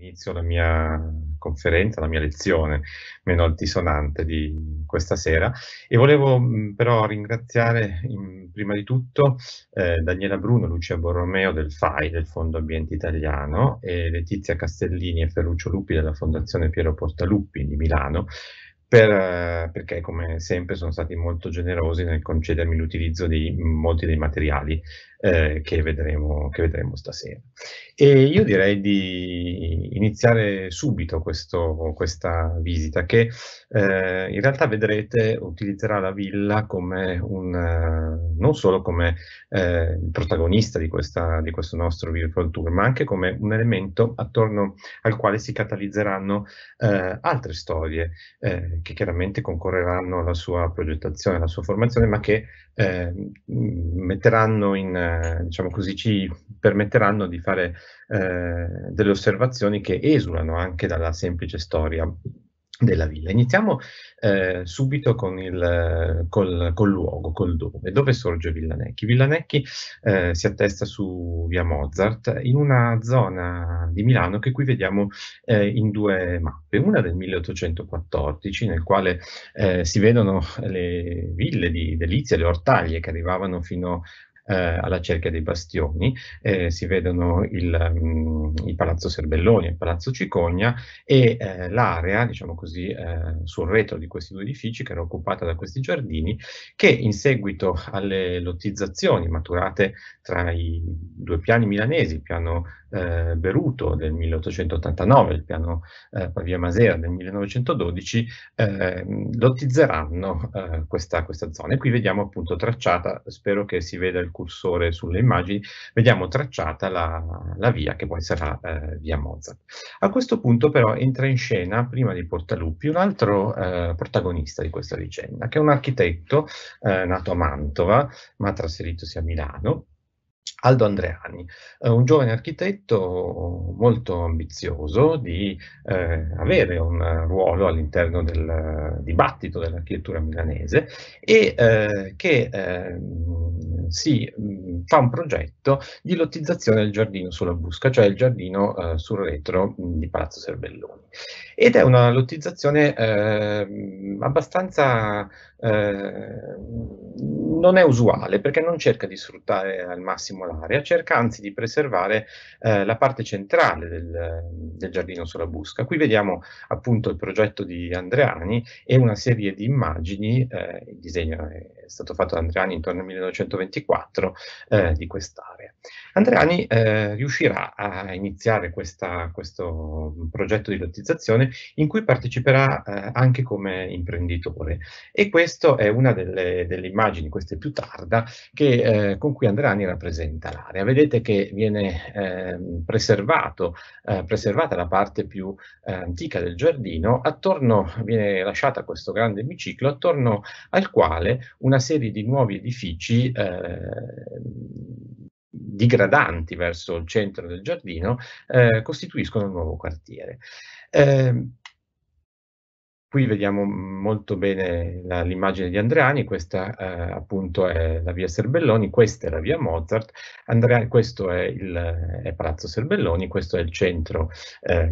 inizio la mia conferenza, la mia lezione meno altisonante di questa sera e volevo mm, però ringraziare in, prima di tutto eh, Daniela Bruno, Lucia Borromeo del FAI, del Fondo Ambiente Italiano e Letizia Castellini e Ferruccio Luppi della Fondazione Piero Portaluppi di Milano per, eh, perché come sempre sono stati molto generosi nel concedermi l'utilizzo di molti dei materiali eh, che, vedremo, che, vedremo, stasera. E io direi di iniziare subito questo, questa visita che eh, in realtà vedrete utilizzerà la villa un, eh, non solo come eh, protagonista di, questa, di, questo nostro virtual tour ma anche come un elemento attorno al quale si catalizzeranno eh, altre storie che chiaramente concorreranno alla sua progettazione, alla sua formazione, ma che eh, metteranno in, eh, diciamo così, ci permetteranno di fare eh, delle osservazioni che esulano anche dalla semplice storia della villa. Iniziamo eh, subito con il col, col luogo, col dove. Dove sorge Villanecchi? Villanecchi eh, si attesta su via Mozart in una zona di Milano che qui vediamo eh, in due mappe. Una del 1814 nel quale eh, si vedono le ville di Delizia, le ortaglie che arrivavano fino eh, alla cerchia dei bastioni, eh, si vedono il, um, il, Palazzo Serbelloni e il Palazzo Cicogna e eh, l'area, diciamo così, eh, sul retro di questi due edifici che era occupata da questi giardini che in seguito alle lottizzazioni maturate tra i due piani milanesi, il piano eh, Beruto del 1889, il piano eh, Pavia Masera del 1912, ehm, eh, lottizzeranno questa, questa, zona. E qui vediamo appunto tracciata, spero che si veda il cursore sulle immagini, vediamo tracciata la, la via che poi sarà eh, via Mozart. A questo punto però entra in scena, prima di Portaluppi, un altro eh, protagonista di questa vicenda, che è un architetto eh, nato a Mantova, ma trasferitosi a Milano, Aldo Andreani, eh, un giovane architetto molto ambizioso di eh, avere un ruolo all'interno del dibattito dell'architettura milanese e eh, che ehm, si fa un progetto di lottizzazione del giardino sulla busca, cioè il giardino eh, sul retro di Palazzo Serbelloni. Ed è una lottizzazione ehm, abbastanza eh, non è usuale perché non cerca di sfruttare al massimo l'area, cerca anzi di preservare eh, la parte centrale del, del giardino sulla busca. Qui vediamo appunto il progetto di Andreani e una serie di immagini, eh, il disegno è è stato fatto da Andreani intorno al 1924 eh, mm. di quest'area. Andreani eh, riuscirà a iniziare questa, questo progetto di lottizzazione in cui parteciperà eh, anche come imprenditore e questa è una delle, delle, immagini, questa è più tarda, che, eh, con cui Andreani rappresenta l'area. Vedete che viene ehm, eh, preservata la parte più eh, antica del giardino, attorno viene lasciata questo grande biciclo attorno al quale una serie di nuovi edifici eh, digradanti verso il centro del giardino eh, costituiscono un nuovo quartiere. Ehm, qui vediamo molto bene l'immagine di Andreani, questa eh, appunto è la via Serbelloni, questa è la via Mozart, Andreani, questo è, il, è Palazzo Serbelloni, questo è il centro eh,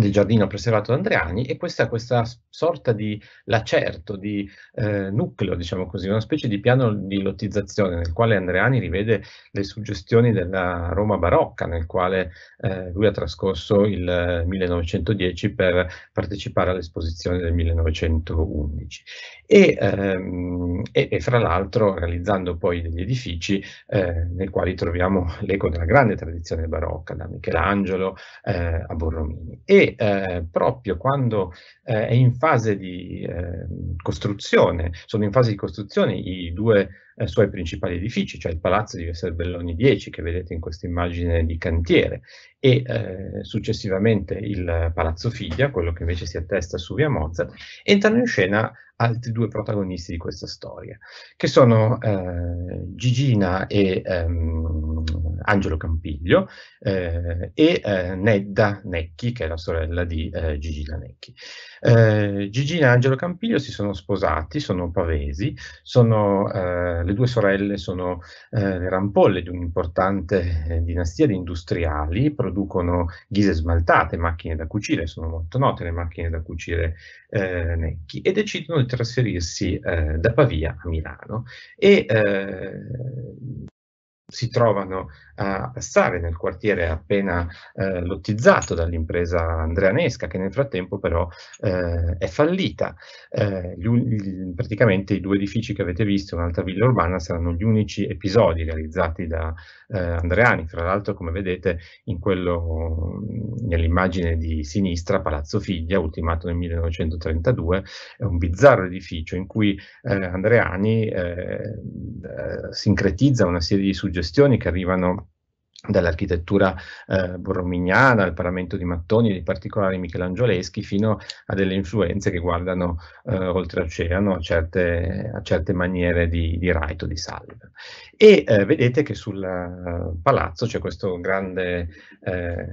del giardino preservato da Andreani e questa, questa sorta di lacerto, di eh, nucleo, diciamo così, una specie di piano di lottizzazione nel quale Andreani rivede le suggestioni della Roma barocca, nel quale eh, lui ha trascorso il 1910 per partecipare all'esposizione del 1911. E, ehm, e, e fra l'altro realizzando poi degli edifici eh, nei quali troviamo l'eco della grande tradizione barocca, da Michelangelo eh, a Borromini. E, eh, proprio quando eh, è in fase di eh, costruzione, sono in fase di costruzione i due eh, suoi principali edifici, cioè il palazzo di Serbelloni 10 che vedete in questa immagine di cantiere e eh, successivamente il Palazzo Figlia, quello che invece si attesta su via Mozart, entrano in scena altri due protagonisti di questa storia, che sono eh, Gigina e ehm, Angelo Campiglio eh, e eh, Nedda Necchi, che è la sorella di eh, Gigina Necchi. Eh, Gigina e Angelo Campiglio si sono sposati, sono pavesi, sono, eh, le due sorelle sono eh, le rampolle di un'importante eh, dinastia di industriali, producono ghise smaltate, macchine da cucire, sono molto note le macchine da cucire eh, Necchi, e decidono di trasferirsi eh, da Pavia a Milano. E, si trovano a passare nel quartiere appena eh, lottizzato dall'impresa andreanesca che nel frattempo però eh, è fallita. Eh, gli, praticamente i due edifici che avete visto, un'altra villa urbana, saranno gli unici episodi realizzati da, eh, Andreani. Tra l'altro, come vedete, quello, nell'immagine di sinistra, Palazzo Figlia, ultimato nel 1932, è un bizzarro edificio in cui eh, Andreani eh, eh, sincretizza una serie di suggestioni che arrivano dall'architettura eh, borromignana al paramento di mattoni e di particolari michelangioleschi fino a delle influenze che guardano eh, oltreoceano a certe, a certe maniere di, di raito, di salve. E eh, vedete che sul uh, palazzo c'è questo grande eh,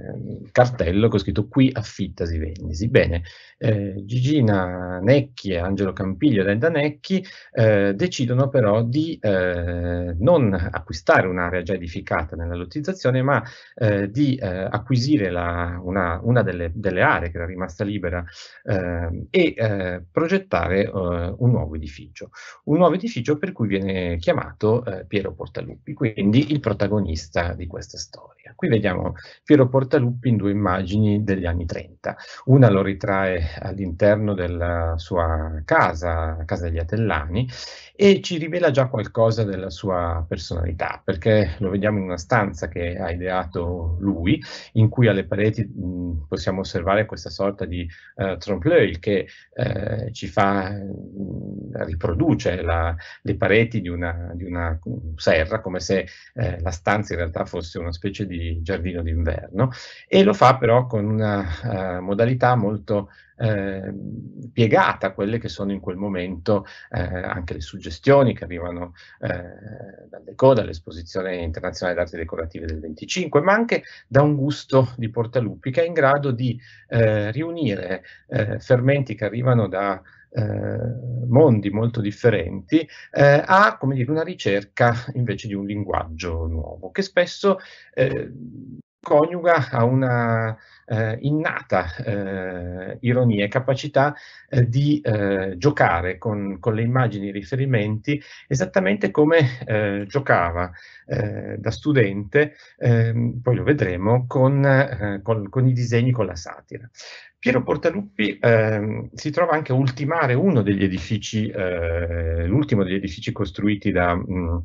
cartello che ho scritto qui affittasi vendisi. Bene, eh, Gigina Necchi e Angelo Campiglio del Danecchi eh, decidono però di eh, non acquistare un'area già edificata nella lottizzazione, ma eh, di eh, acquisire la, una, una delle, delle, aree che era rimasta libera ehm, e eh, progettare un nuovo edificio. Un nuovo edificio per cui viene chiamato Piero Portaluppi, quindi il protagonista di questa storia. Qui vediamo Piero Portaluppi in due immagini degli anni 30. Una lo ritrae all'interno della sua casa, la casa degli Atellani, e ci rivela già qualcosa della sua personalità, perché lo vediamo in una stanza che ha ideato lui, in cui alle pareti mh, possiamo osservare questa sorta di uh, trompe-l'œil che uh, ci fa, mh, riproduce la, le pareti di una, di una, serra, come se uh, la stanza in realtà fosse una specie di giardino d'inverno, e lo fa però con una modalità molto piegata a quelle che sono in quel momento anche le suggestioni suggestioni che arrivano eh, dall'ECO, dall'Esposizione Internazionale d'Arte Decorative del 25, ma anche da un gusto di Portalupi che è in grado di eh, riunire eh, fermenti che arrivano da eh, mondi molto differenti, eh, ha come dire, una ricerca invece di un linguaggio nuovo, che spesso eh, coniuga a una eh, innata eh, ironia e capacità eh, di eh, giocare con, con, le immagini e i riferimenti esattamente come eh, giocava eh, da studente, ehm, poi lo vedremo, con, con, con, i disegni, con la satira. Piero Portaluppi ehm, si trova anche a ultimare uno degli edifici, l'ultimo degli edifici costruiti da... Mh, mm,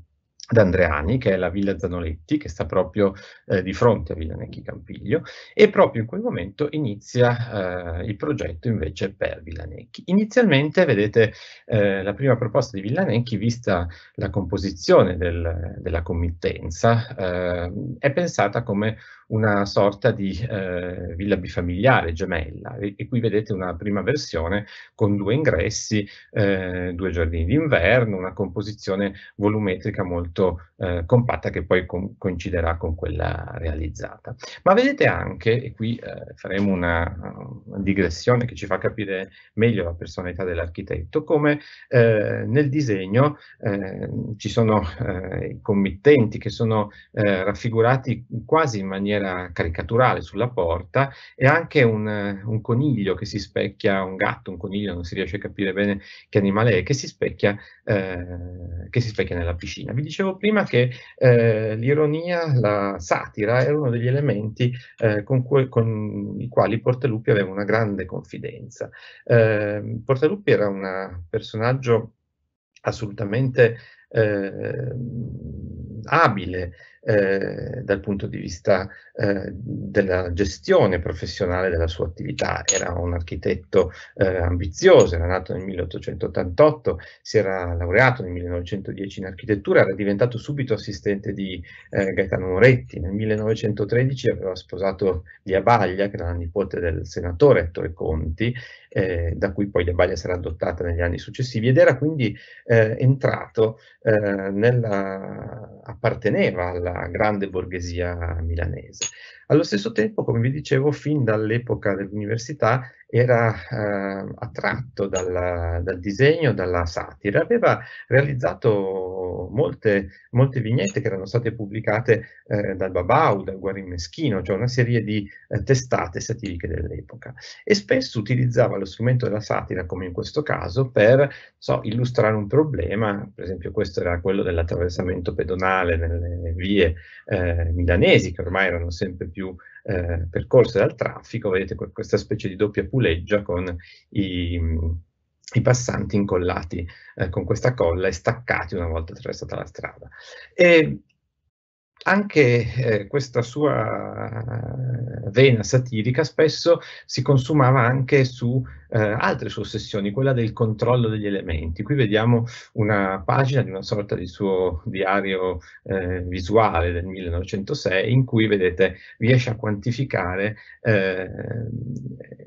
ad Andreani, che è la Villa Zanoletti, che sta proprio eh, di fronte a Villa Necchi Campiglio, e proprio in quel momento inizia eh, il progetto invece per Villa Necchi. Inizialmente, vedete, eh, la prima proposta di Villa Necchi, vista la composizione del, della committenza, eh, è pensata come una sorta di eh, villa bifamiliare gemella, e, e, qui vedete una prima versione con due ingressi, eh, due giardini d'inverno, una composizione volumetrica molto molto eh, compatta che poi con, coinciderà con quella realizzata. Ma vedete anche, e qui eh, faremo una, una, digressione che ci fa capire meglio la personalità dell'architetto, come eh, nel disegno eh, ci sono eh, i committenti che sono eh, raffigurati quasi in maniera caricaturale sulla porta e anche un, un coniglio che si specchia, un gatto, un coniglio, non si riesce a capire bene che animale è, che si specchia, che si specchia nella piscina. Vi dicevo dicevo prima che eh, l'ironia, la satira era uno degli elementi eh, con, cui, con, i quali Portaluppi aveva una grande confidenza. Eh, Portaluppi era un personaggio assolutamente ehm, abile, eh, dal punto di vista eh, della gestione professionale della sua attività. Era un architetto eh, ambizioso, era nato nel 1888, si era laureato nel 1910 in architettura, era diventato subito assistente di eh, Gaetano Moretti. Nel 1913 aveva sposato Lia Baglia, che era la nipote del senatore Ettore Conti, eh, da cui poi Lia Liabaglia sarà adottata negli anni successivi, ed era quindi entrato nella apparteneva alla dalla grande borghesia milanese. Allo stesso tempo, come vi dicevo, fin dall'epoca dell'università era eh, attratto dalla, dal disegno, dalla satira, aveva realizzato molte, molte vignette che erano state pubblicate eh, dal Babau, dal Guarin Meschino, cioè una serie di eh, testate satiriche dell'epoca e spesso utilizzava lo strumento della satira, come in questo caso, per so, illustrare un problema, per esempio questo era quello dell'attraversamento pedonale nelle vie eh, milanesi che ormai erano sempre più eh, percorse dal traffico, vedete questa specie di doppia puleggia con i, i passanti incollati eh, con questa colla e staccati una volta attraversata la strada. E anche eh, questa sua eh, vena satirica spesso si consumava anche su eh, altre sue ossessioni, quella del controllo degli elementi. Qui vediamo una pagina di una sorta di suo diario eh, visuale del 1906 in cui, vedete, riesce a quantificare eh,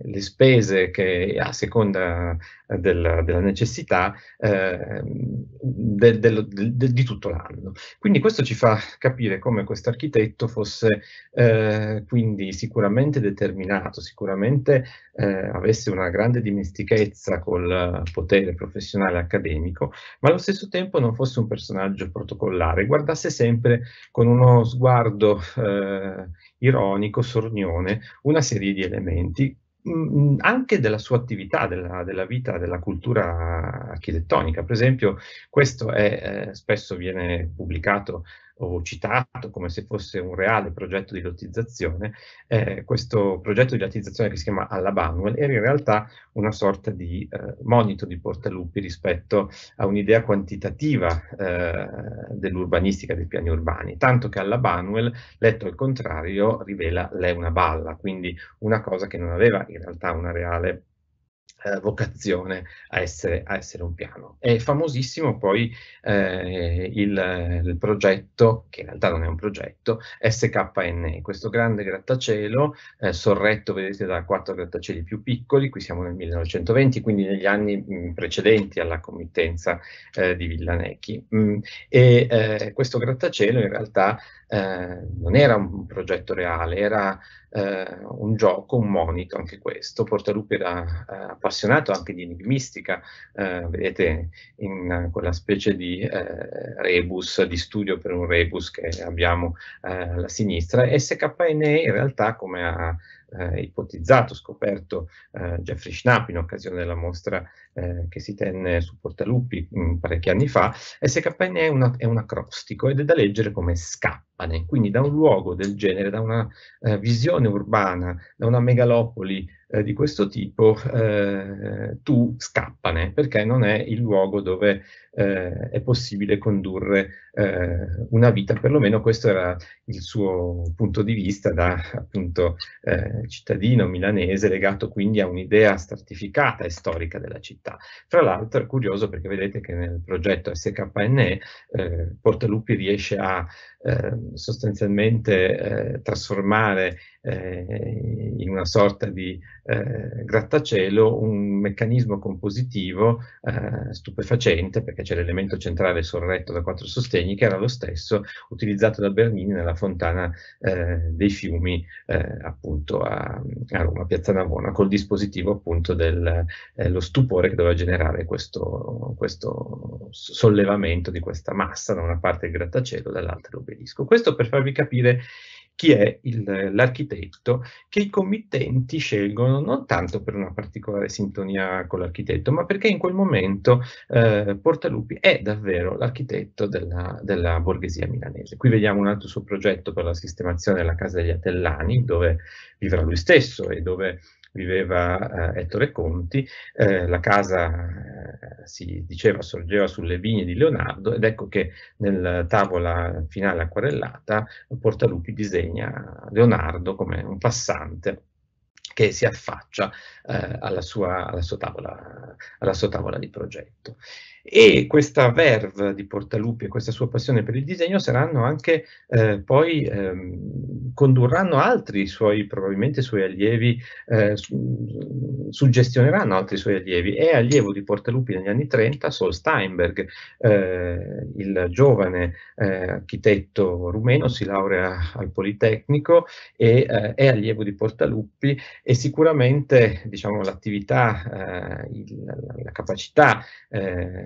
le spese che a seconda eh, della, della necessità de, de, de, di tutto l'anno. Quindi questo ci fa capire come come questo architetto fosse eh, quindi sicuramente determinato, sicuramente eh, avesse una grande dimestichezza col potere professionale accademico, ma allo stesso tempo non fosse un personaggio protocollare, guardasse sempre con uno sguardo eh, ironico, sornione, una serie di elementi mm, anche della sua attività, della, della, vita, della cultura architettonica. Per esempio, questo è, eh, spesso viene pubblicato o citato come se fosse un reale progetto di lottizzazione, eh, questo progetto di lottizzazione che si chiama alla Banwell era in realtà una sorta di eh, monito di Portaluppi rispetto a un'idea quantitativa eh, dell'urbanistica dei piani urbani, tanto che alla Banwell, letto al contrario, rivela lei una balla, quindi una cosa che non aveva in realtà una reale eh, vocazione a essere, a essere, un piano. È famosissimo poi eh, il, il, progetto, che in realtà non è un progetto, SKN, questo grande grattacielo eh, sorretto, vedete, da quattro grattacieli più piccoli, qui siamo nel 1920, quindi negli anni mh, mm, precedenti alla committenza eh, di Villanecchi. Mm, e eh, questo grattacielo in realtà eh, non era un progetto reale, era un gioco, un monito, anche questo. Portalupi era appassionato appassionato anche di enigmistica, eh, vedete in quella specie di eh, rebus, di studio per un rebus che abbiamo eh, alla sinistra, SKNE in realtà come ha eh, ipotizzato, scoperto eh, Jeffrey Schnapp in occasione della mostra eh, che si tenne su Portaluppi mh, mm, parecchi anni fa, SKN è, una, è un acrostico ed è da leggere come scappane, quindi da un luogo del genere, da una eh, visione urbana, da una megalopoli eh, di questo tipo, eh, tu scappane, perché non è il luogo dove eh, è possibile condurre eh, una vita, perlomeno questo era il suo punto di vista da appunto eh, cittadino milanese, legato quindi a un'idea stratificata e storica della città. Fra l'altro è curioso perché vedete che nel progetto SKNE eh, Portaluppi riesce a ehm, sostanzialmente eh, trasformare eh, in una sorta di eh, grattacielo un meccanismo compositivo eh, stupefacente perché perché c'è l'elemento centrale sorretto da quattro sostegni, che era lo stesso utilizzato da Bernini nella fontana eh, dei fiumi eh, appunto a, a, Roma, Piazza Navona, col dispositivo appunto dello eh, stupore che doveva generare questo, questo, sollevamento di questa massa, da una parte il grattacielo, dall'altra l'obelisco. Questo per farvi capire chi è l'architetto che i committenti scelgono non tanto per una particolare sintonia con l'architetto, ma perché in quel momento eh, Portalupi è davvero l'architetto della, della, borghesia milanese. Qui vediamo un altro suo progetto per la sistemazione della casa degli Atellani, dove vivrà lui stesso e dove viveva eh, Ettore Conti, eh, la casa eh, si diceva sorgeva sulle vigne di Leonardo ed ecco che nella tavola finale acquarellata Portalupi disegna Leonardo come un passante che si affaccia eh, alla sua, alla, sua tavola, alla sua tavola di progetto e questa verve di Portalupi e questa sua passione per il disegno saranno anche eh, poi ehm, condurranno altri suoi probabilmente suoi allievi eh, su, suggestioneranno altri suoi allievi è allievo di Portalupi negli anni 30 Sol Steinberg eh, il giovane eh, architetto rumeno si laurea al Politecnico e eh, è allievo di Portaluppi e sicuramente diciamo l'attività eh, il, la, la capacità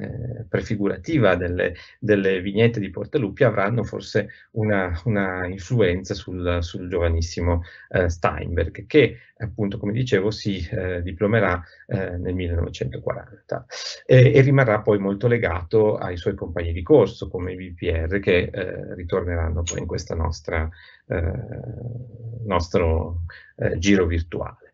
eh, prefigurativa delle, delle, vignette di Portaluppi avranno forse una, una influenza sul, sul giovanissimo eh, Steinberg, che appunto, come dicevo, si eh, diplomerà eh, nel 1940 e, e, rimarrà poi molto legato ai suoi compagni di corso, come i BPR, che eh, ritorneranno poi in questo nostro giro virtuale.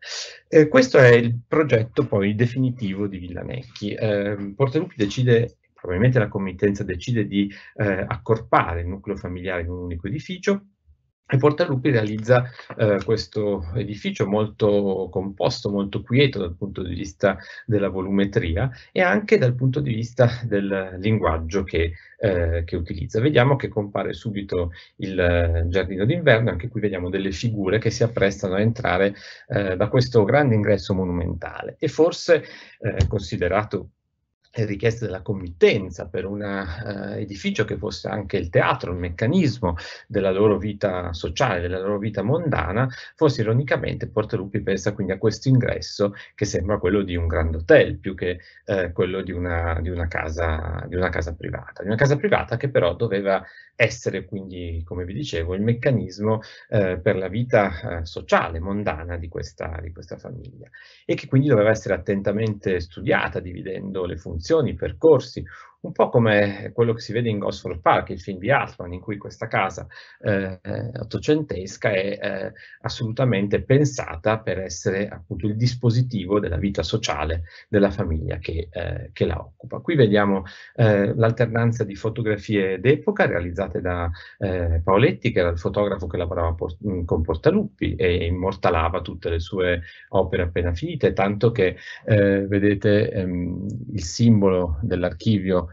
Eh, questo è il progetto poi definitivo di Villanecchi. Eh, Portalupi decide probabilmente la committenza decide di eh, accorpare il nucleo familiare in un unico edificio, e Portaluppi realizza eh, questo edificio molto composto, molto quieto dal punto di vista della volumetria e anche dal punto di vista del linguaggio che, eh, che utilizza. Vediamo che compare subito il eh, giardino d'inverno, anche qui vediamo delle figure che si apprestano a entrare eh, da questo grande ingresso monumentale e forse eh, considerato richieste della committenza per un eh, edificio che fosse anche il teatro, il meccanismo della loro vita sociale, della loro vita mondana, fosse ironicamente Portaluppi pensa quindi a questo ingresso che sembra quello di un grand hotel più che eh, quello di una, di, una casa, di una, casa, privata, di una casa privata che però doveva essere quindi, come vi dicevo, il meccanismo eh, per la vita eh, sociale, mondana di questa, di questa famiglia e che quindi doveva essere attentamente studiata dividendo le funzioni funzioni, percorsi un po' come quello che si vede in Gosford Park, il film di Altman, in cui questa casa eh, ottocentesca è eh, assolutamente pensata per essere appunto il dispositivo della vita sociale della famiglia che, eh, che la occupa. Qui vediamo eh, l'alternanza di fotografie d'epoca realizzate da eh, Paoletti, che era il fotografo che lavorava por con Portaluppi e immortalava tutte le sue opere appena finite, tanto che eh, vedete ehm, il simbolo dell'archivio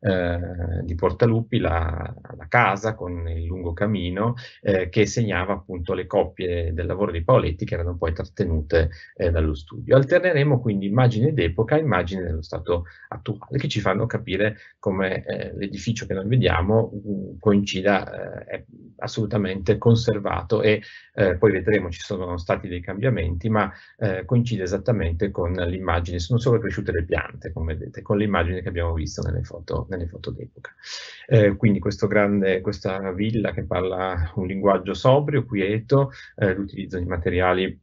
eh, di Portaluppi, la, la, casa con il lungo camino eh, che segnava appunto le coppie del lavoro di Paoletti che erano poi trattenute eh, dallo studio. Alterneremo quindi immagini d'epoca e immagini dello stato attuale che ci fanno capire come eh, l'edificio che noi vediamo uh, coincida, eh, è assolutamente conservato e eh, poi vedremo ci sono stati dei cambiamenti ma coincide esattamente con l'immagine, sono solo cresciute le piante come vedete, con l'immagine che abbiamo visto nelle foto nelle foto d'epoca. Eh, quindi grande, questa villa che parla un linguaggio sobrio, quieto, eh, l'utilizzo di materiali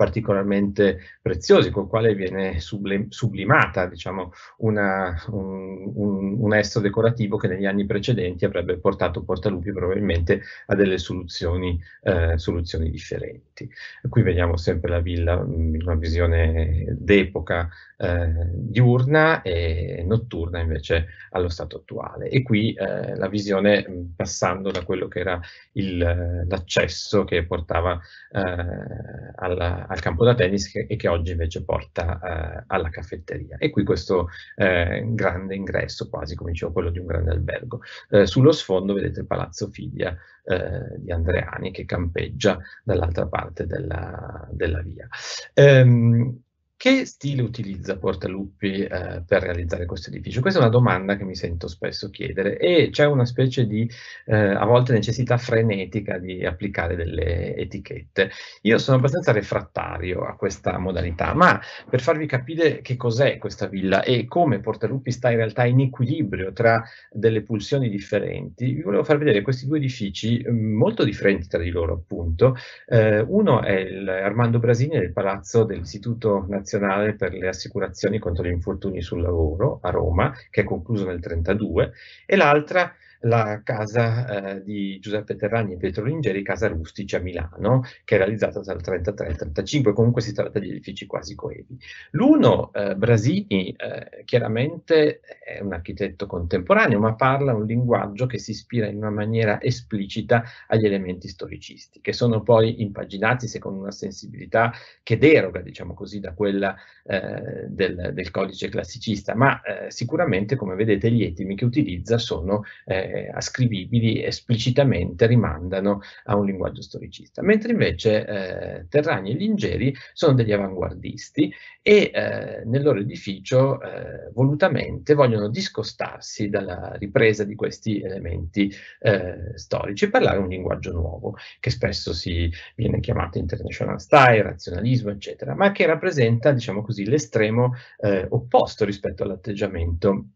particolarmente preziosi, col quale viene sublim- sublimata diciamo, una, un, un, un, estro decorativo che negli anni precedenti avrebbe portato Portalupi probabilmente a delle soluzioni, eh, soluzioni differenti. Qui vediamo sempre la villa in mm, una visione d'epoca eh, diurna e notturna invece allo stato attuale. E qui eh, la visione mm, passando da quello che era il, l'accesso che portava eh, alla, al campo da tennis che, e che oggi invece porta eh, alla caffetteria. E qui questo eh, grande ingresso, quasi come dicevo, quello di un grande albergo. Eh, sullo sfondo vedete il Palazzo Figlia eh, di Andreani che campeggia dall'altra parte della, della via. Ehm, che stile utilizza Portaluppi eh, per realizzare questo edificio? Questa è una domanda che mi sento spesso chiedere e c'è una specie di, eh, a volte, necessità frenetica di applicare delle etichette. Io sono abbastanza refrattario a questa modalità, ma per farvi capire che cos'è questa villa e come Portaluppi sta in realtà in equilibrio tra delle pulsioni differenti, vi volevo far vedere questi due edifici mm, molto differenti tra di loro, appunto. Eh, uno è il Armando Brasini del Palazzo dell'Istituto Nazionale Nazionale per le assicurazioni contro gli infortuni sul lavoro a Roma, che è concluso nel 1932, e l'altra la casa eh, di Giuseppe Terragni e Pietro Lingeri, Casa Rustici a Milano, che è realizzata tra il 33 e il 35, comunque si tratta di edifici quasi coevi. L'uno, eh, Brasini, eh, chiaramente è un architetto contemporaneo, ma parla un linguaggio che si ispira in una maniera esplicita agli elementi storicisti, che sono poi impaginati secondo una sensibilità che deroga, diciamo così, da quella eh, del, del, codice classicista, ma eh, sicuramente, come vedete, gli etimi che utilizza sono eh, eh, ascrivibili esplicitamente rimandano a un linguaggio storicista, mentre invece eh, Terragni e Lingeri sono degli avanguardisti e eh, nel loro edificio eh, volutamente vogliono discostarsi dalla ripresa di questi elementi eh, storici e parlare un linguaggio nuovo, che spesso si viene chiamato international style, razionalismo, eccetera, ma che rappresenta, diciamo così, l'estremo eh, opposto rispetto all'atteggiamento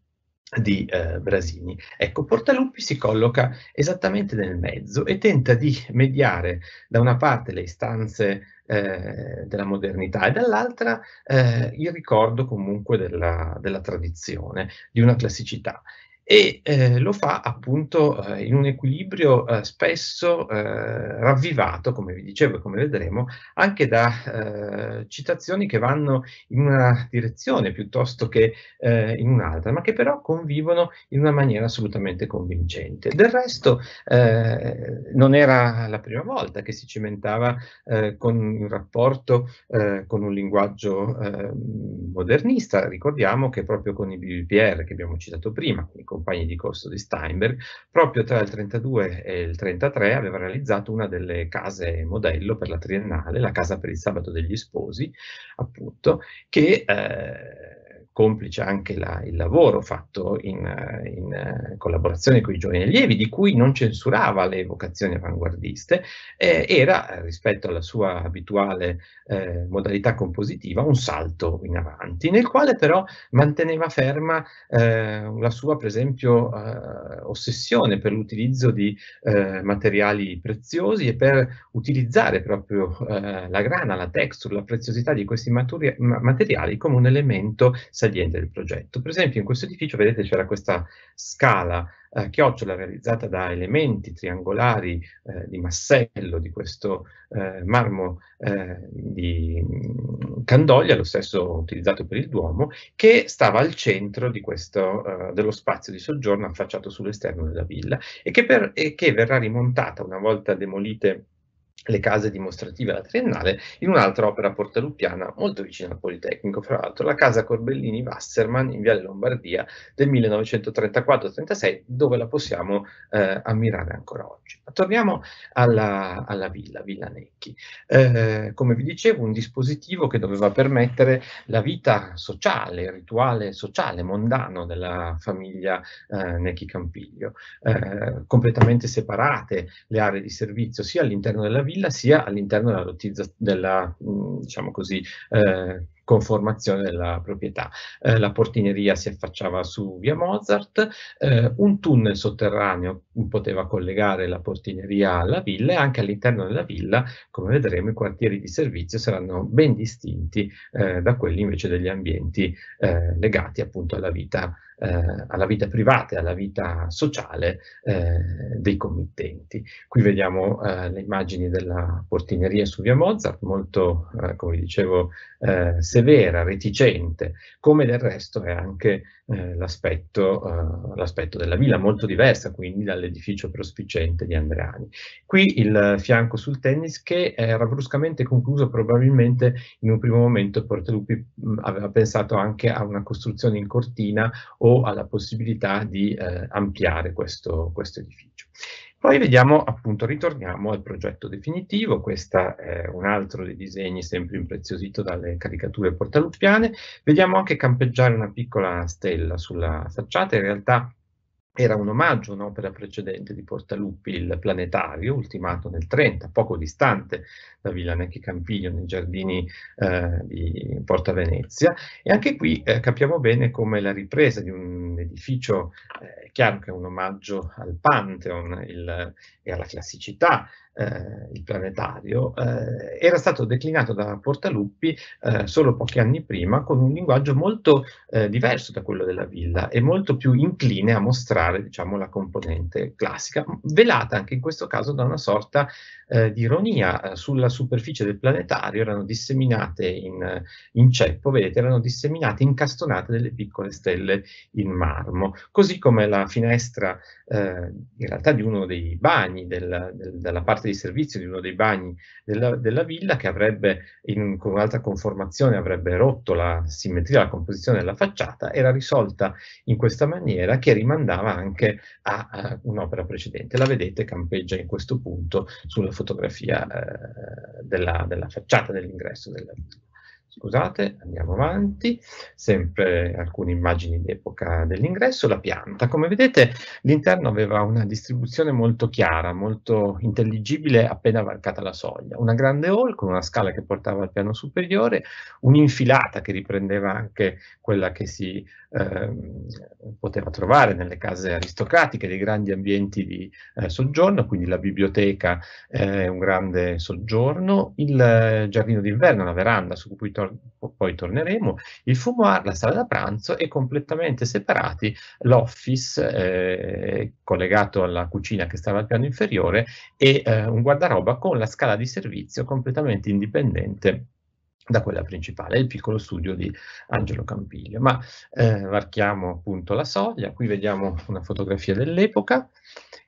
di eh, Brasini. Ecco, Portaluppi si colloca esattamente nel mezzo e tenta di mediare da una parte le istanze eh, della modernità e dall'altra eh, il ricordo comunque della, della, tradizione, di una classicità e eh, lo fa appunto eh, in un equilibrio eh, spesso eh, ravvivato, come vi dicevo e come vedremo, anche da eh, citazioni che vanno in una direzione piuttosto che eh, in un'altra, ma che però convivono in una maniera assolutamente convincente. Del resto non era la prima volta che si cimentava con un rapporto con un linguaggio modernista, ricordiamo che proprio con i BBPR che abbiamo citato prima, quindi compagni di corso di Steinberg, proprio tra il 32 e il 33 aveva realizzato una delle case modello per la triennale, la Casa per il Sabato degli Sposi, appunto, che eh, complice anche la, il lavoro fatto in, in, eh, collaborazione con i giovani allievi, di cui non censurava le vocazioni avanguardiste, eh, era, eh, rispetto alla sua abituale eh, modalità compositiva, un salto in avanti, nel quale però manteneva ferma eh, la sua, per esempio, eh, ossessione per l'utilizzo di materiali preziosi e per utilizzare proprio la grana, la texture, la preziosità di questi materiali come un elemento salienti del progetto. Per esempio in questo edificio vedete c'era questa scala eh, chiocciola realizzata da elementi triangolari eh, di massello di questo eh, marmo eh, di mm, Candoglia, lo stesso utilizzato per il Duomo, che stava al centro questo, eh, dello spazio di soggiorno affacciato sull'esterno della villa e che, per, e che verrà rimontata una volta demolite le case dimostrative alla Triennale, in un'altra opera portaluppiana molto vicina al Politecnico, fra l'altro, la casa Corbellini-Wasserman in Viale Lombardia del 1934-36, dove la possiamo eh, ammirare ancora oggi. Ma torniamo alla, alla, villa, Villa Necchi. Eh, come vi dicevo, un dispositivo che doveva permettere la vita sociale, rituale sociale, mondano della famiglia eh, Necchi Campiglio, eh, completamente separate le aree di servizio sia all'interno della villa sia all'interno della, della mm, diciamo così, eh, conformazione della proprietà. Eh, la portineria si affacciava su via Mozart, eh, un tunnel sotterraneo poteva collegare la portineria alla villa e anche all'interno della villa, come vedremo, i quartieri di servizio saranno ben distinti eh, da quelli invece degli ambienti eh, legati appunto alla vita eh, alla vita privata e alla vita sociale eh, dei committenti. Qui vediamo eh, le immagini della portineria su via Mozart, molto, eh, come dicevo, eh, severa, reticente, come del resto è anche eh, l'aspetto, della villa, molto diversa quindi dall'edificio prospicente di Andreani. Qui il fianco sul tennis che era bruscamente concluso probabilmente in un primo momento Portelupi mm, aveva pensato anche a una costruzione in cortina o alla possibilità di eh, ampliare questo, questo, edificio. Poi vediamo, appunto, ritorniamo al progetto definitivo, questo è un altro dei disegni sempre impreziosito dalle caricature portaluppiane, vediamo anche campeggiare una piccola stella sulla facciata, in realtà era un omaggio a un'opera precedente di Portaluppi, il Planetario, ultimato nel 30, poco distante da Villa Necchi Campiglio, nei giardini eh, di Porta Venezia. E anche qui eh, capiamo bene come la ripresa di un edificio, eh, è chiaro che è un omaggio al Pantheon il, e alla classicità eh, il planetario, eh, era stato declinato da Portaluppi eh, solo pochi anni prima con un linguaggio molto eh, diverso da quello della villa e molto più incline a mostrare diciamo, la componente classica, velata anche in questo caso da una sorta eh, di ironia. Eh, sulla superficie del planetario erano disseminate in, in ceppo, vedete, erano disseminate, incastonate delle piccole stelle in marmo, così come la finestra in realtà di uno dei bagni del, del, della parte parte di servizio di uno dei bagni della, della villa che avrebbe, in, con un'altra conformazione, avrebbe rotto la simmetria, la composizione della facciata, era risolta in questa maniera che rimandava anche a, a un'opera precedente. La vedete, campeggia in questo punto sulla fotografia eh, della, della facciata dell'ingresso della villa. Scusate, andiamo avanti, sempre alcune immagini d'epoca dell'ingresso, la pianta. Come vedete l'interno aveva una distribuzione molto chiara, molto intelligibile appena varcata la soglia. Una grande hall con una scala che portava al piano superiore, un'infilata che riprendeva anche quella che si Ehm, poteva trovare nelle case aristocratiche, dei grandi ambienti di eh, soggiorno, quindi la biblioteca è un grande soggiorno, il eh, giardino d'inverno, la veranda su cui tor poi torneremo, il fumoir, la sala da pranzo e completamente separati l'office eh, collegato alla cucina che stava al piano inferiore e un guardaroba con la scala di servizio completamente indipendente da quella principale, il piccolo studio di Angelo Campiglio. Ma eh, marchiamo appunto la soglia, qui vediamo una fotografia dell'epoca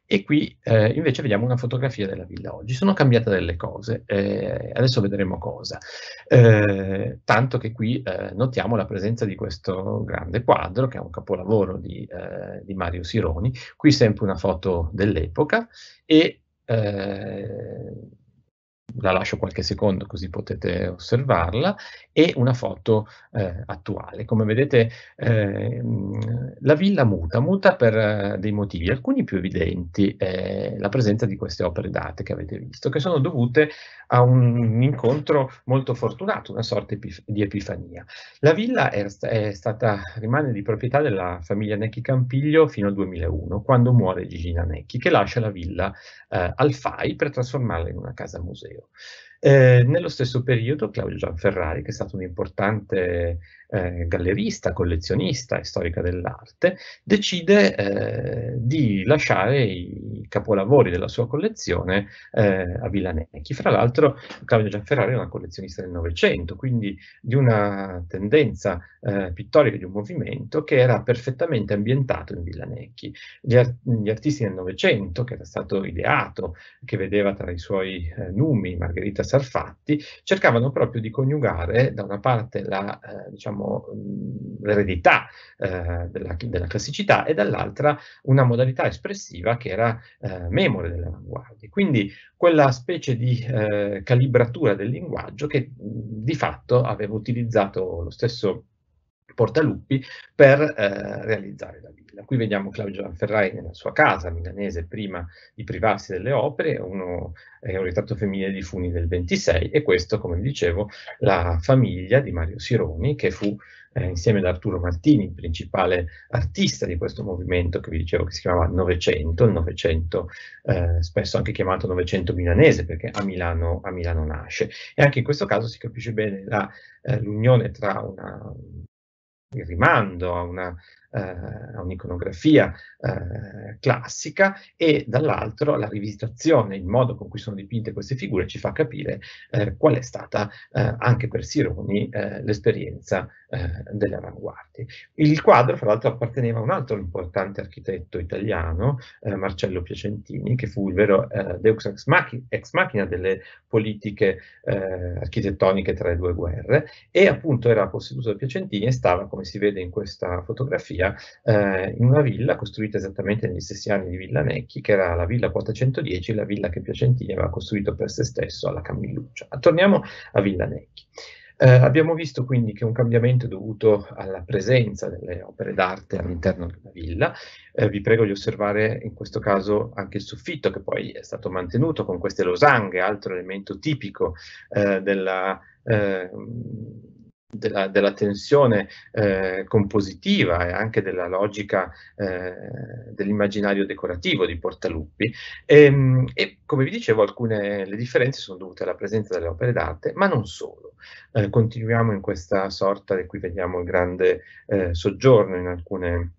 e qui eh, invece vediamo una fotografia della villa oggi. Sono cambiate delle cose, eh, adesso vedremo cosa. Eh, tanto che qui eh, notiamo la presenza di questo grande quadro, che è un capolavoro di, eh, di Mario Sironi, qui sempre una foto dell'epoca e la lascio qualche secondo così potete osservarla, e una foto eh, attuale. Come vedete eh, la villa muta, muta per eh, dei motivi, alcuni più evidenti, la presenza di queste opere d'arte che avete visto, che sono dovute a un incontro molto fortunato, una sorta epif di epifania. La villa è, è, stata, rimane di proprietà della famiglia Necchi Campiglio fino al 2001, quando muore Gigina Necchi, che lascia la villa eh, al FAI per trasformarla in una casa museo europeo. Eh, nello stesso periodo Claudio Gianferrari, che è stato un importante eh, gallerista, collezionista e storica dell'arte, decide eh, di lasciare i capolavori della sua collezione eh, a Villanecchi. Fra l'altro Claudio Gianferrari è una collezionista del Novecento, quindi di una tendenza eh, pittorica, di un movimento che era perfettamente ambientato in Villanecchi. Gli, art- gli artisti del Novecento, che era stato ideato, che vedeva tra i suoi eh, numi Margherita Sarfatti, cercavano proprio di coniugare da una parte la, eh, diciamo, abbiamo l'eredità eh, della, della, classicità e dall'altra una modalità espressiva che era eh, memore delle avanguardie. Quindi quella specie di eh, calibratura del linguaggio che di fatto aveva utilizzato lo stesso Portaluppi per eh, realizzare la villa. Qui vediamo Claudio Gianferrai nella sua casa milanese prima di privarsi delle opere, uno, è un ritratto femminile di Funi del 26 e questo, come dicevo, la famiglia di Mario Sironi che fu eh, insieme ad Arturo Martini, il principale artista di questo movimento che vi dicevo che si chiamava Novecento, il Novecento eh, spesso anche chiamato Novecento milanese perché a Milano, a Milano, nasce. E anche in questo caso si capisce bene eh, l'unione tra una il rimando a una eh, un'iconografia eh, classica e dall'altro la rivisitazione, il modo con cui sono dipinte queste figure ci fa capire eh, qual è stata eh, anche per Sironi eh, l'esperienza eh, delle avanguardie. Il quadro fra l'altro apparteneva a un altro importante architetto italiano, Marcello Piacentini, che fu il vero deus ex, machi ex, machina delle politiche architettoniche tra le due guerre e appunto era posseduto da Piacentini e stava, come si vede in questa fotografia, Sicilia, eh, in una villa costruita esattamente negli stessi anni di Villa Necchi, che era la villa 410, la villa che Piacentini aveva costruito per se stesso alla Camilluccia. Torniamo a Villa Necchi. Eh, abbiamo visto quindi che un cambiamento è dovuto alla presenza delle opere d'arte all'interno della villa. Eh, vi prego di osservare in questo caso anche il soffitto che poi è stato mantenuto con queste losanghe, altro elemento tipico eh, della eh, della, della tensione eh, compositiva e anche della logica eh, dell'immaginario decorativo di Portaluppi. E, ehm, e, come vi dicevo, alcune le differenze sono dovute alla presenza delle opere d'arte, ma non solo. Eh, continuiamo in questa sorta di cui vediamo il grande eh, soggiorno in alcune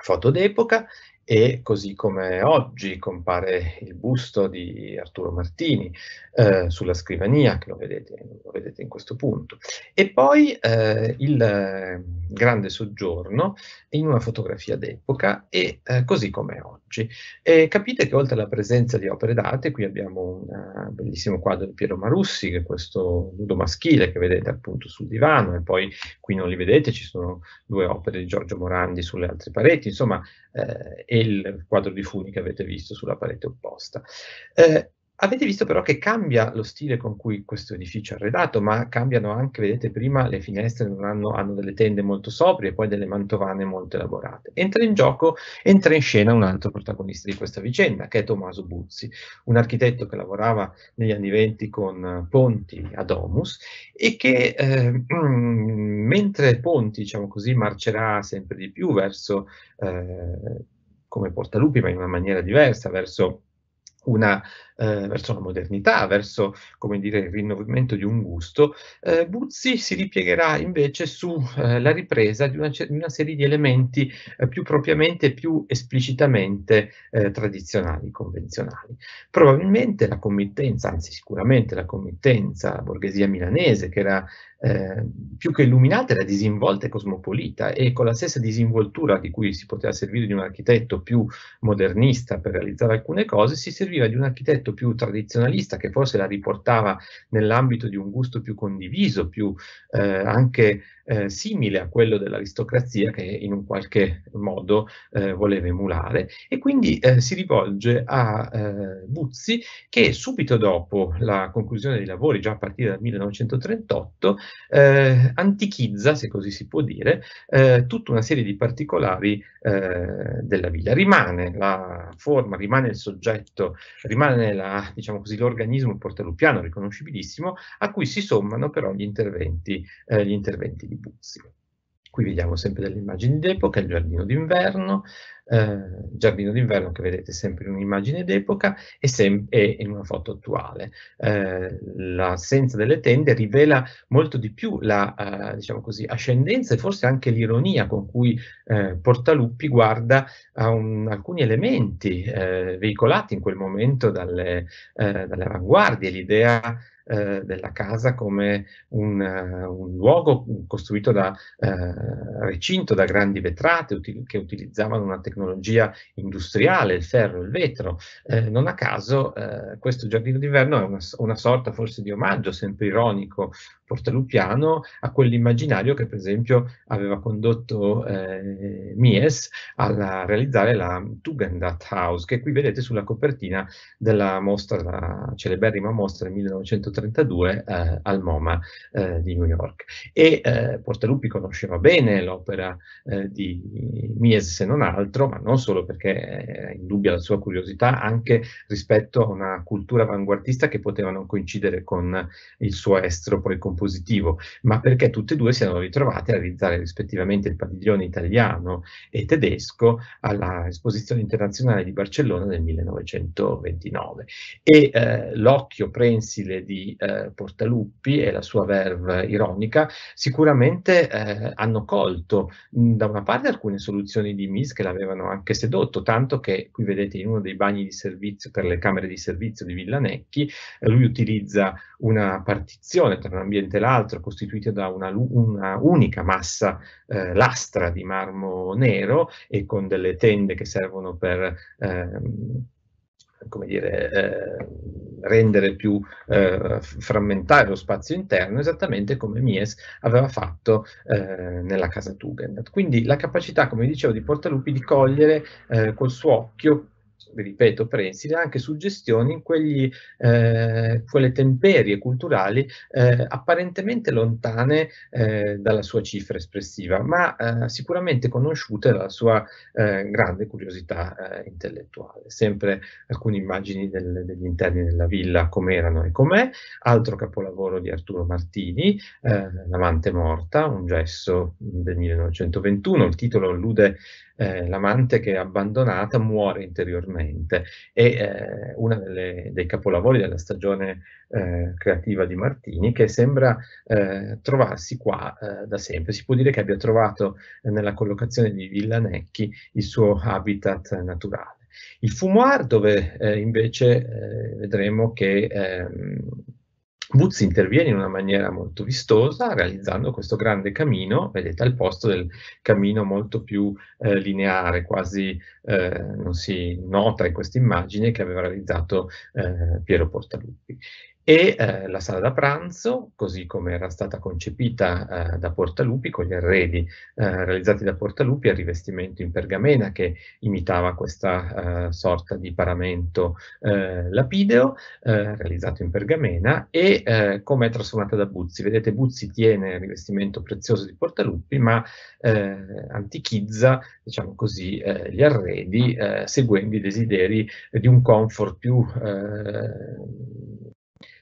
foto d'epoca e così come oggi compare il busto di Arturo Martini eh, sulla scrivania, che lo vedete, lo vedete, in questo punto. E poi eh, il eh, grande soggiorno in una fotografia d'epoca e eh, così come oggi. E capite che oltre alla presenza di opere d'arte, qui abbiamo un eh, bellissimo quadro di Piero Marussi, che è questo nudo maschile che vedete appunto sul divano, e poi qui non li vedete, ci sono due opere di Giorgio Morandi sulle altre pareti, insomma, eh, il quadro di Funi che avete visto sulla parete opposta. Eh, avete visto però che cambia lo stile con cui questo edificio è arredato, ma cambiano anche, vedete prima, le finestre hanno, hanno delle tende molto sobrie e poi delle mantovane molto elaborate. Entra in gioco, entra in scena un altro protagonista di questa vicenda, che è Tommaso Buzzi, un architetto che lavorava negli anni venti con Ponti a Domus e che eh, mentre Ponti, diciamo così, marcerà sempre di più verso... Eh, come Portalupi, ma in una maniera diversa, verso una, eh, verso la modernità, verso come dire, il rinnovamento di un gusto, eh, Buzzi si ripiegherà invece sulla eh, ripresa di una, una, serie di elementi eh, più propriamente e più esplicitamente eh, tradizionali, convenzionali. Probabilmente la committenza, anzi sicuramente la committenza borghesia milanese, che era Ehm, più che illuminata era disinvolta e cosmopolita e con la stessa disinvoltura di cui si poteva servire di un architetto più modernista per realizzare alcune cose, si serviva di un architetto più tradizionalista che forse la riportava nell'ambito di un gusto più condiviso, più eh, anche eh, simile a quello dell'aristocrazia che in un qualche modo eh, voleva emulare. E quindi eh, si rivolge a eh, Buzzi che subito dopo la conclusione dei lavori, già a partire dal 1938, eh, antichizza, se così si può dire, eh, tutta una serie di particolari eh, della villa. Rimane la forma, rimane il soggetto, rimane la, diciamo così, l'organismo portalupiano riconoscibilissimo, a cui si sommano però gli interventi, eh, gli interventi di Buzzi. Qui vediamo sempre delle immagini d'epoca, il giardino d'inverno, eh, Giardino d'inverno che vedete sempre in un'immagine d'epoca e, e, in una foto attuale. Eh, l'assenza delle tende rivela molto di più la eh, diciamo così, ascendenza e forse anche l'ironia con cui eh, Portaluppi guarda a un, alcuni elementi eh, veicolati in quel momento dalle, dalle avanguardie, l'idea della casa come un, un luogo costruito da recinto, da grandi vetrate util- che utilizzavano una tecnologia tecnologia industriale, il ferro, il vetro. Eh, non a caso eh, questo giardino d'inverno è una, una, sorta forse di omaggio sempre ironico portalupiano a quell'immaginario che per esempio aveva condotto eh, Mies a realizzare la Tugendhat House, che qui vedete sulla copertina della mostra, la celeberrima mostra del 1932 eh, al MoMA eh, di New York. E eh, Portaluppi conosceva bene l'opera eh, di Mies se non altro, ma non solo perché è eh, indubbia la sua curiosità, anche rispetto a una cultura avanguardista che poteva non coincidere con il suo estro poi completo positivo, ma perché tutte e due si erano ritrovate a realizzare rispettivamente il padiglione italiano e tedesco alla Esposizione Internazionale di Barcellona nel 1929. E eh, l'occhio prensile di eh, Portaluppi e la sua verve ironica sicuramente eh, hanno colto mh, da una parte alcune soluzioni di Mies che l'avevano anche sedotto, tanto che qui vedete in uno dei bagni di servizio per le camere di servizio di Villanecchi lui utilizza una partizione tra un ambiente sorgente l'altro, costituite da una, una unica massa eh, lastra di marmo nero e con delle tende che servono per ehm, come dire, eh, rendere più eh, frammentare lo spazio interno, esattamente come Mies aveva fatto eh, nella casa Tugendhat. Quindi la capacità, come dicevo, di Portalupi di cogliere eh, col suo occhio ripeto, prensile anche suggestioni in quegli, eh, quelle temperie culturali eh, apparentemente lontane eh, dalla sua cifra espressiva, ma eh, sicuramente conosciute dalla sua eh, grande curiosità eh, intellettuale. Sempre alcune immagini del, degli interni della villa, come erano e com'è, altro capolavoro di Arturo Martini, L'amante morta, un gesso del 1921, il titolo allude eh, mm. l'amante che è abbandonata muore interiormente È eh, uno dei capolavori della stagione eh, creativa di Martini che sembra eh, trovarsi qua eh, da sempre. Si può dire che abbia trovato nella collocazione di Villanecchi il suo habitat naturale. Il fumoir dove invece vedremo che ehm, Woods interviene in una maniera molto vistosa realizzando questo grande camino, vedete al posto del camino molto più eh, lineare, quasi eh, non si nota in questa immagine che aveva realizzato eh, Piero Portaluppi e eh, la sala da pranzo, così come era stata concepita eh, da Portalupi, con gli arredi eh, realizzati da Portalupi il rivestimento in pergamena che imitava questa eh, sorta di paramento eh, lapideo eh, realizzato in pergamena e come è trasformata da Buzzi. Vedete Buzzi tiene il rivestimento prezioso di Portalupi ma antichizza, diciamo così, gli arredi seguendo i desideri di un comfort più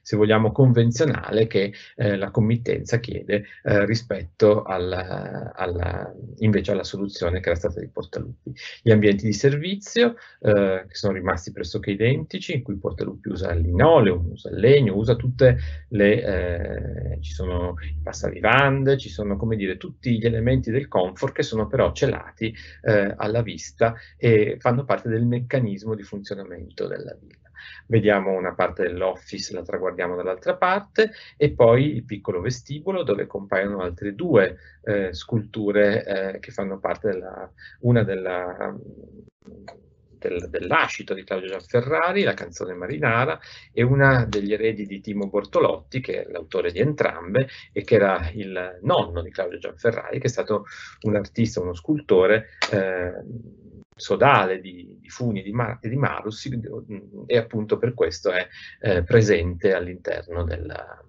se vogliamo, convenzionale che eh, la committenza chiede eh, rispetto alla, alla, invece alla soluzione che era stata di Portaluppi. Gli ambienti di servizio eh, che sono rimasti pressoché identici, in cui Portaluppi usa il linoleo, usa il legno, usa tutte le... Eh, ci sono i passavivande, ci sono come dire tutti gli elementi del comfort che sono però celati eh, alla vista e fanno parte del meccanismo di funzionamento della villa vediamo una parte dell'office, la traguardiamo dall'altra parte e poi il piccolo vestibolo dove compaiono altre due eh, sculture eh, che fanno parte della, una della, del, dell'ascito di Claudio Gianferrari, la canzone marinara, e una degli eredi di Timo Bortolotti, che è l'autore di entrambe e che era il nonno di Claudio Gianferrari, che è stato un artista, uno scultore. Eh, sodale di, di Funi di Mar- e di Marus mm, e appunto per questo è eh, presente all'interno della,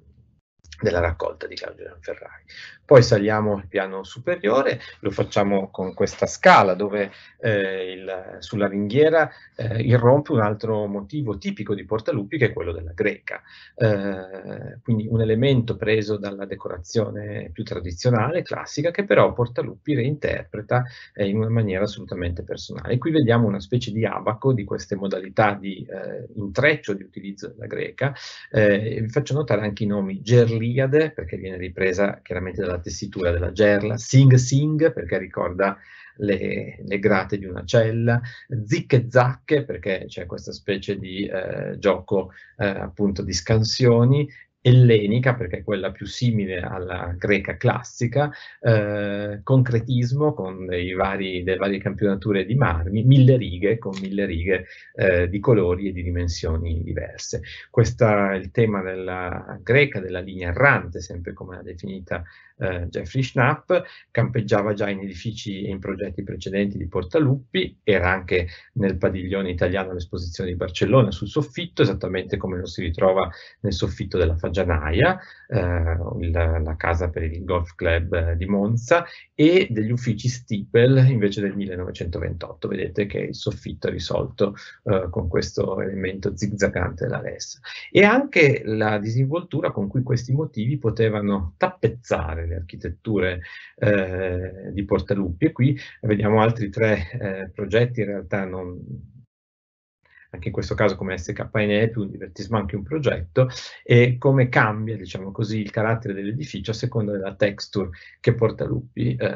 della raccolta di Claudio Ferrari. Poi saliamo al piano superiore, lo facciamo con questa scala dove eh, il, sulla ringhiera eh, irrompe un altro motivo tipico di Portaluppi che è quello della greca. Eh, quindi un elemento preso dalla decorazione più tradizionale, classica, che però Portaluppi reinterpreta eh, in una maniera assolutamente personale. qui vediamo una specie di abaco di queste modalità di eh, intreccio di utilizzo della greca. Eh, vi faccio notare anche i nomi Gerliade, perché viene ripresa chiaramente dalla la tessitura della gerla, Sing Sing perché ricorda le, le grate di una cella, Zicche Zacche perché c'è questa specie di eh, gioco eh, appunto di scansioni, ellenica, perché è quella più simile alla greca classica, eh, concretismo con i vari, le varie campionature di marmi, mille righe con mille righe eh, di colori e di dimensioni diverse. Questo è il tema della greca, della linea errante, sempre come l'ha definita eh, Jeffrey Schnapp, campeggiava già in edifici e in progetti precedenti di Portaluppi, era anche nel padiglione italiano all'esposizione di Barcellona sul soffitto, esattamente come lo si ritrova nel soffitto della Fagianaia, eh, la, la casa per il golf club eh, di Monza, e degli uffici Stipel invece del 1928. Vedete che il soffitto è risolto eh, con questo elemento zigzagante della ressa. E anche la disinvoltura con cui questi motivi potevano tappezzare le architetture eh, di Portaluppi e qui vediamo altri tre eh, progetti in realtà non, anche in questo caso come SKNE più un divertismo anche un progetto e come cambia diciamo così il carattere dell'edificio a seconda della texture che porta Luppi eh,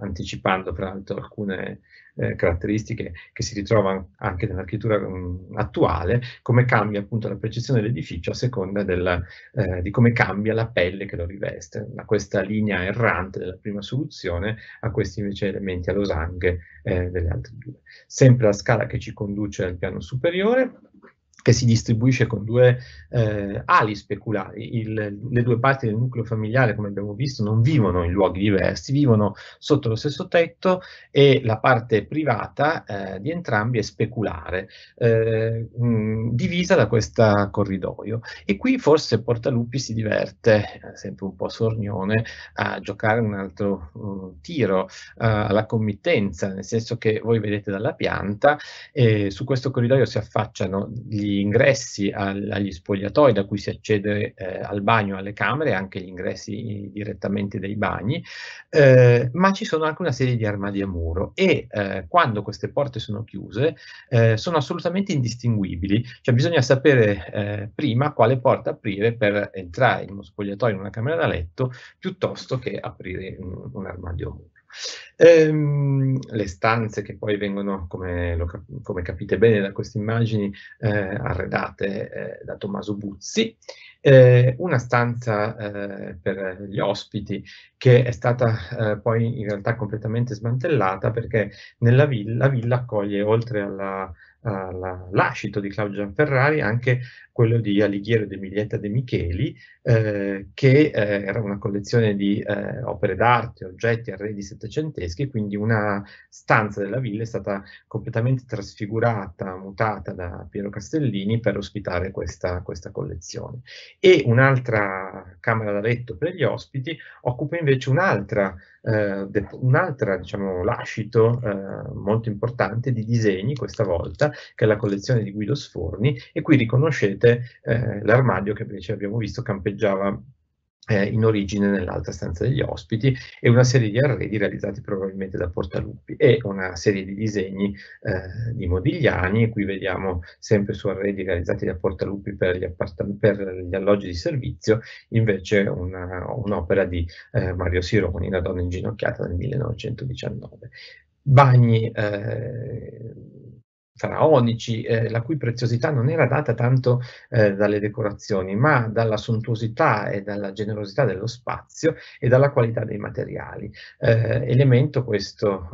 anticipando peraltro alcune, eh, caratteristiche che si ritrovano anche nell'architettura mm, attuale, come cambia appunto la percezione dell'edificio a seconda della, eh, di come cambia la pelle che lo riveste, da questa linea errante della prima soluzione a questi invece elementi a losanghe eh, delle altre due. Sempre la scala che ci conduce al piano superiore, che si distribuisce con due eh, ali speculari. Il, le due parti del nucleo familiare, come abbiamo visto, non vivono in luoghi diversi, vivono sotto lo stesso tetto e la parte privata eh, di entrambi è speculare, eh, mh, divisa da questo corridoio. E qui forse Portalupi si diverte, eh, sempre un po' sornione, a giocare un altro uh, tiro uh, alla committenza, nel senso che voi vedete dalla pianta, eh, su questo corridoio si affacciano gli ingressi al, agli spogliatoi da cui si accede eh, al bagno, alle camere, anche gli ingressi direttamente dai bagni, eh, ma ci sono anche una serie di armadi a muro e eh, quando queste porte sono chiuse eh, sono assolutamente indistinguibili, cioè bisogna sapere eh, prima quale porta aprire per entrare in uno spogliatoio, in una camera da letto, piuttosto che aprire un, un armadio a muro. Ehm, le stanze che poi vengono, come, lo, come capite bene da queste immagini, eh, arredate eh, da Tommaso Buzzi, eh, una stanza eh, per gli ospiti che è stata eh, poi in realtà completamente smantellata perché nella villa, la villa accoglie oltre alla l'ascito di Claudio Gianferrari anche quello di Alighiero ed Emilietta De Micheli, eh, che eh, era una collezione di eh, opere d'arte, oggetti, arredi settecenteschi, quindi una stanza della villa è stata completamente trasfigurata, mutata da Piero Castellini per ospitare questa, questa collezione. E un'altra camera da letto per gli ospiti occupa invece un'altra, eh, de- un'altra diciamo, lascito eh, molto importante di disegni, questa volta, che è la collezione di Guido Sforni, e qui riconoscete eh, l'armadio che invece abbiamo visto campeggiava eh, in origine nell'altra stanza degli ospiti e una serie di arredi realizzati probabilmente da Portaluppi e una serie di disegni eh, di Modigliani e qui vediamo sempre su arredi realizzati da Portaluppi per gli, per gli alloggi di servizio invece un'opera un di eh, Mario Sironi, La donna inginocchiata nel 1919. Bagni eh, faraonici, eh, la cui preziosità non era data tanto eh, dalle decorazioni, ma dalla sontuosità e dalla generosità dello spazio e dalla qualità dei materiali. Eh, elemento questo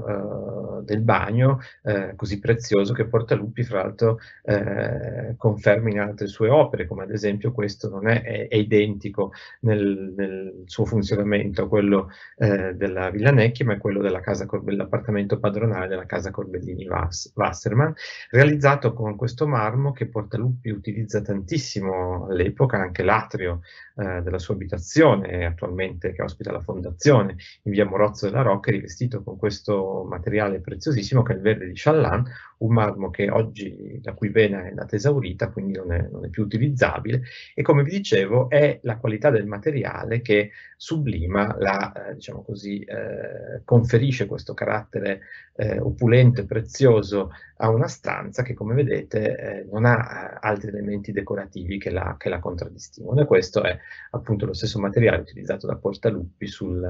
eh, del bagno eh, così prezioso che Portaluppi fra l'altro eh, conferma in altre sue opere, come ad esempio questo non è, è, è identico nel, nel, suo funzionamento a quello della Villa Necchi, ma è quello dell'appartamento padronale della casa Corbellini Wasserman realizzato con questo marmo che Portaluppi utilizza tantissimo all'epoca, anche l'atrio eh, della sua abitazione attualmente che ospita la fondazione in via Morozzo della Rocca, rivestito con questo materiale preziosissimo che è il verde di Challan, un marmo che oggi la cui vena è andata esaurita, quindi non è, non è più utilizzabile e come vi dicevo è la qualità del materiale che sublima, la, eh, diciamo così, eh, conferisce questo carattere eh, opulento e prezioso a una stanza che come vedete eh, non ha eh, altri elementi decorativi che la, che la, contraddistinguono e questo è appunto lo stesso materiale utilizzato da Portaluppi sul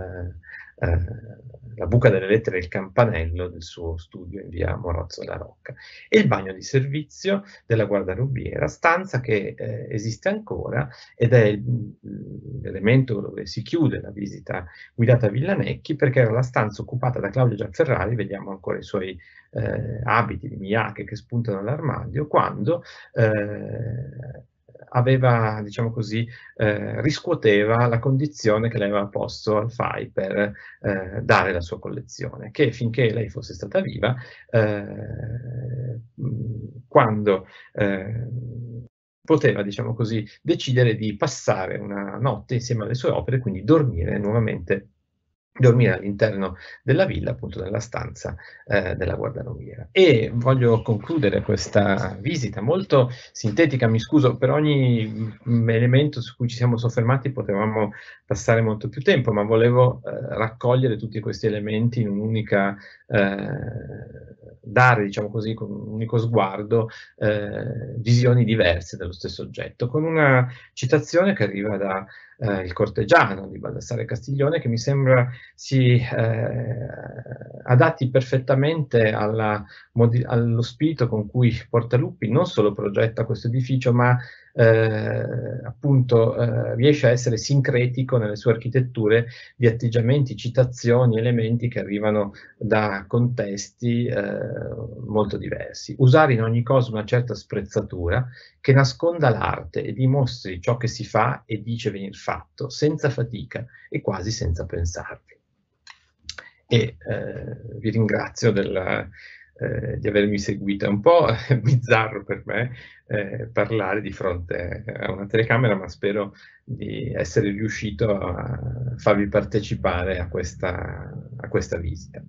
eh, la buca delle lettere e il campanello del suo studio in via Morozzo da Rocca e il bagno di servizio della guardarubiera, stanza che eh, esiste ancora ed è mm, l'elemento dove si chiude la visita guidata a Villanecchi perché era la stanza occupata da Claudio Gianferrari, vediamo ancora i suoi eh, abiti di miache che spuntano dall'armadio, quando eh, aveva, diciamo così, eh, riscuoteva la condizione che lei aveva posto al FAI per eh, dare la sua collezione, che finché lei fosse stata viva, eh, quando eh, poteva, diciamo così, decidere di passare una notte insieme alle sue opere, quindi dormire nuovamente dormire all'interno della villa, appunto nella stanza eh, della guardaroviera. E voglio concludere questa visita molto sintetica, mi scuso, per ogni mm, elemento su cui ci siamo soffermati potevamo passare molto più tempo, ma volevo eh, raccogliere tutti questi elementi in un'unica, eh, dare, diciamo così, con un unico sguardo, eh, visioni diverse dello stesso oggetto, con una citazione che arriva da eh, il cortegiano di Baldassare Castiglione, che mi sembra si eh, adatti perfettamente alla, allo spirito con cui Portaluppi non solo progetta questo edificio, ma eh, appunto eh, riesce a essere sincretico nelle sue architetture di atteggiamenti, citazioni, elementi che arrivano da contesti eh, molto diversi. Usare in ogni cosa una certa sprezzatura che nasconda l'arte e dimostri ciò che si fa e dice venir fatto, senza fatica e quasi senza pensarvi. E eh, vi ringrazio della eh, di avermi seguito. È un po' bizzarro per me eh, parlare di fronte a una telecamera, ma spero di essere riuscito a farvi partecipare a questa, a questa visita.